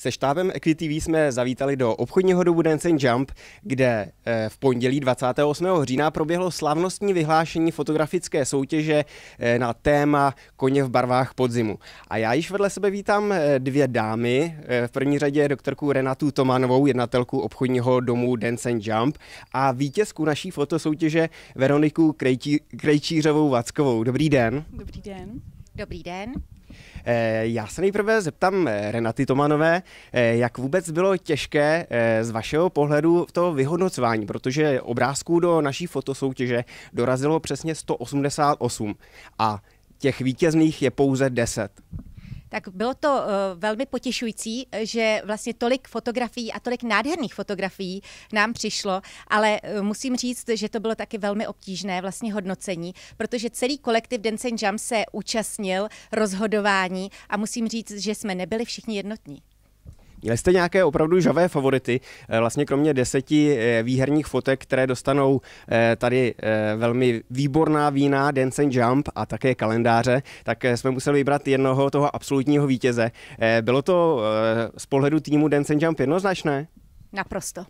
Se štábem EquiTV jsme zavítali do obchodního domu Dance and Jump, kde eh, v pondělí 28. října proběhlo slavnostní vyhlášení fotografické soutěže eh, na téma koně v barvách podzimu. A já již vedle sebe vítám eh, dvě dámy, v první řadě doktorku Renatu Tomanovou, jednatelku obchodního domu Dance and Jump a vítězku naší fotosoutěže Veroniku Krejčí, Krejčířovou Vackovou. Dobrý den. Dobrý den. Dobrý den. Eh, já se nejprve zeptám eh, Renaty Tomanové, eh, jak vůbec bylo těžké z vašeho pohledu to vyhodnocování, protože obrázků do naší fotosoutěže dorazilo přesně 188 a těch vítězných je pouze 10 tak bylo to uh, velmi potěšující, že vlastně tolik fotografií a tolik nádherných fotografií nám přišlo, ale uh, musím říct, že to bylo taky velmi obtížné vlastně hodnocení, protože celý kolektiv Dance and se účastnil rozhodování a musím říct, že jsme nebyli všichni jednotní. Měli jste nějaké opravdu žavé favority, eh, vlastně kromě deseti eh, výherních fotek, které dostanou eh, tady velmi výborná vína Dance and Jump a také kalendáře, tak jsme museli vybrat jednoho toho absolutního vítěze. Bylo to z pohledu týmu Dance and Jump jednoznačné? Naprosto.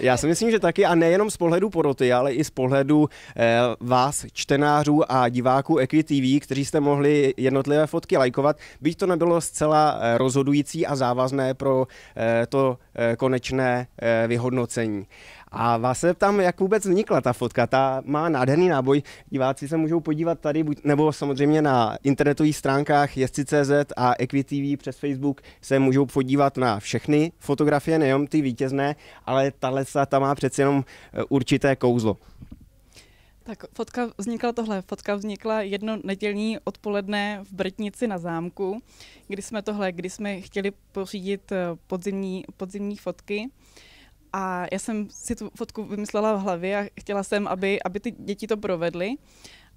Já si myslím, že taky a nejenom z pohledu poroty, ale i z pohledu eh, vás, čtenářů a diváků equity TV, kteří jste mohli jednotlivé fotky lajkovat, byť to nebylo zcela eh, rozhodující a závazné pro eh, to eh, konečné eh, vyhodnocení. A vás se tam, jak vůbec vznikla ta fotka. Ta má nádherný náboj. Diváci se můžou podívat tady, buď, nebo samozřejmě na internetových stránkách jezdci.cz a Equity přes Facebook se můžou podívat na všechny fotografie, nejenom ty vítězné, ale ta lesa, ta má přeci jenom eh, určité kouzlo. Tak fotka vznikla tohle. Fotka vznikla jedno nedělní odpoledne v Brtnici na zámku, kdy jsme tohle, kdy jsme chtěli pořídit eh, podzimní, podzimní fotky. A já jsem si tu fotku vymyslela v hlavě a chtěla jsem, aby, aby ty děti to provedly.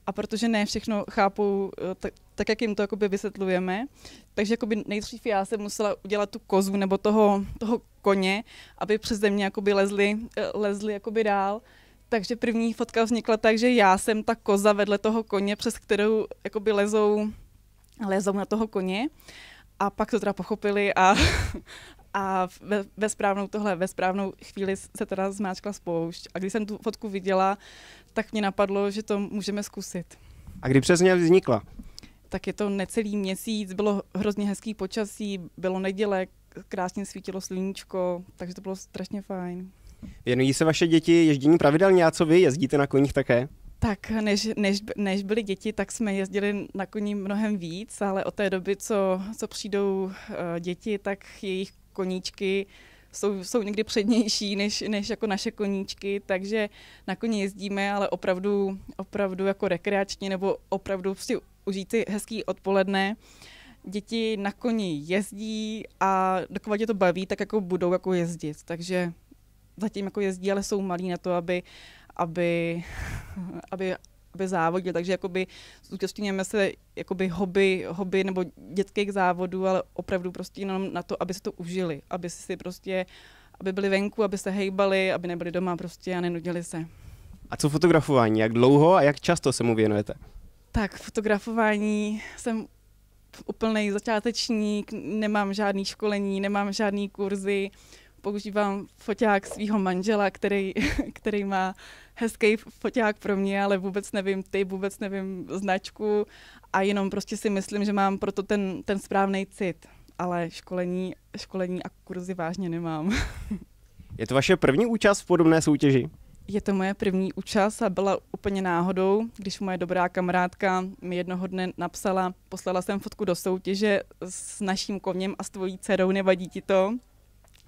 A protože ne všechno chápu eh, tak, tak jak jim to jakoby vysvětlujeme, takže jakoby nejdřív já jsem musela udělat tu kozu nebo toho, toho koně, aby přes země jakoby lezli, eh, lezli jakoby dál. Takže první fotka vznikla tak, že já jsem ta koza vedle toho koně, přes kterou jakoby lezou, lezou na toho koně. A pak to teda pochopili a, a ve, ve správnou tohle, ve správnou chvíli se teda zmáčkla spoušť. A když jsem tu fotku viděla, tak mě napadlo, že to můžeme zkusit. A kdy přesně vznikla? Tak je to necelý měsíc, bylo hrozně hezký počasí, bylo neděle, krásně svítilo sluníčko, takže to bylo strašně fajn. Věnují se vaše děti ježdění pravidelně a co vy? Jezdíte na koních také? Tak než, než, než byly děti, tak jsme jezdili na koni mnohem víc, ale od té doby, co, co přijdou eh, děti, tak jejich koníčky jsou, jsou někdy přednější než, než jako naše koníčky, takže na koni jezdíme, ale opravdu, opravdu jako rekreačně nebo opravdu si užít si hezký odpoledne. Děti na koni jezdí a dokud je to baví, tak jako budou jako jezdit, takže zatím jako jezdí, ale jsou malí na to, aby aby, aby aby závodil, takže jakoby zúčastňujeme se jakoby hobby, hobby nebo dětských závodů, ale opravdu prostě jenom na to, aby se to užili, aby si prostě, aby byli venku, aby se hejbali, aby nebyli doma prostě a nenudili se. A co fotografování? Jak dlouho a jak často se mu věnujete? Tak, fotografování jsem úplný začátečník, nemám žádný školení, nemám žádný kurzy, používám foťák svého manžela, který, který má hezký foťák pro mě, ale vůbec nevím ty, vůbec nevím značku a jenom prostě si myslím, že mám proto ten, ten správný cit, ale školení, školení a kurzy vážně nemám. Je to vaše první účast v podobné soutěži? Je to moje první účast a byla úplně náhodou, když moje dobrá kamarádka mi jednoho dne napsala, poslala jsem fotku do soutěže s naším koněm a s tvojí dcerou, nevadí ti to?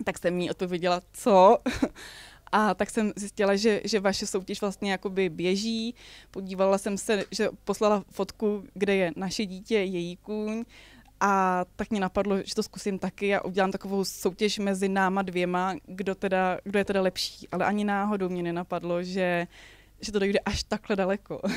tak jsem mi odpověděla, co? A tak jsem zjistila, že, že vaše soutěž vlastně jakoby běží. Podívala jsem se, že poslala fotku, kde je naše dítě, její kůň. A tak mě napadlo, že to zkusím taky a udělám takovou soutěž mezi náma dvěma, kdo, teda, kdo je teda lepší. Ale ani náhodou mě nenapadlo, že, že to dojde až takhle daleko.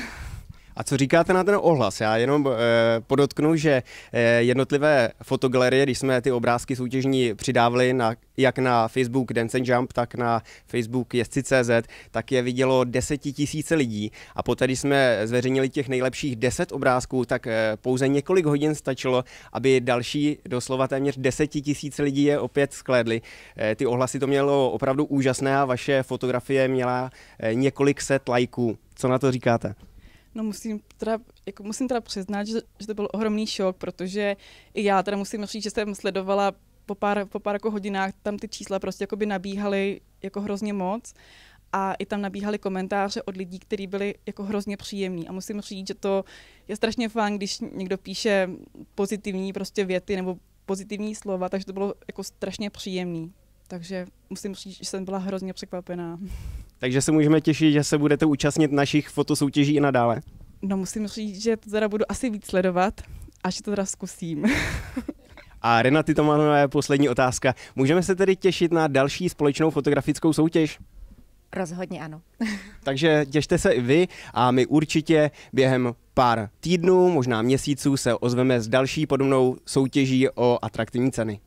A co říkáte na ten ohlas? Já jenom eh, podotknu, že eh, jednotlivé fotogalerie, když jsme ty obrázky soutěžní přidávali na, jak na Facebook Dance and Jump, tak na Facebook Jesci.cz, tak je vidělo desetitisíce lidí. A poté, když jsme zveřejnili těch nejlepších deset obrázků, tak eh, pouze několik hodin stačilo, aby další doslova téměř desetitisíce lidí je opět sklédli. Ty ohlasy to mělo opravdu úžasné a vaše fotografie měla několik set lajků. Co na to říkáte? No musím teda, jako musím teda přiznat, že, že to byl ohromný šok, protože i já teda musím říct, že jsem sledovala po pár, po pár jako hodinách, tam ty čísla prostě jako by nabíhaly jako hrozně moc a i tam nabíhaly komentáře od lidí, kteří byli jako hrozně příjemní. A musím říct, že to je strašně fajn, když někdo píše pozitivní prostě věty nebo pozitivní slova, takže to bylo jako strašně příjemný. Takže musím říct, že jsem byla hrozně překvapená. Takže se můžeme těšit, že se budete účastnit našich fotosoutěží i nadále. No musím říct, že to teda budu asi víc sledovat a že to teda zkusím. a Renaty Tomanové, poslední otázka. Můžeme se tedy těšit na další společnou fotografickou soutěž? Rozhodně ano. Takže těšte se i vy a my určitě během pár týdnů, možná měsíců se ozveme s další podobnou soutěží o atraktivní ceny.